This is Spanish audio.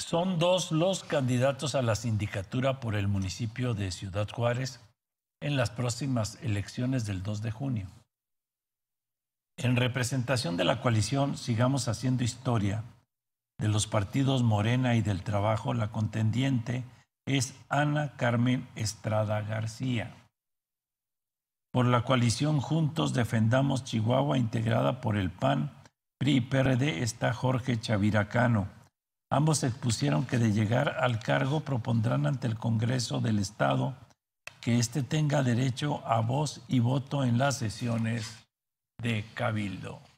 Son dos los candidatos a la sindicatura por el municipio de Ciudad Juárez en las próximas elecciones del 2 de junio. En representación de la coalición, sigamos haciendo historia. De los partidos Morena y del Trabajo, la contendiente es Ana Carmen Estrada García. Por la coalición Juntos Defendamos Chihuahua, integrada por el PAN, y PRD está Jorge Chaviracano. Ambos expusieron que de llegar al cargo propondrán ante el Congreso del Estado que éste tenga derecho a voz y voto en las sesiones de Cabildo.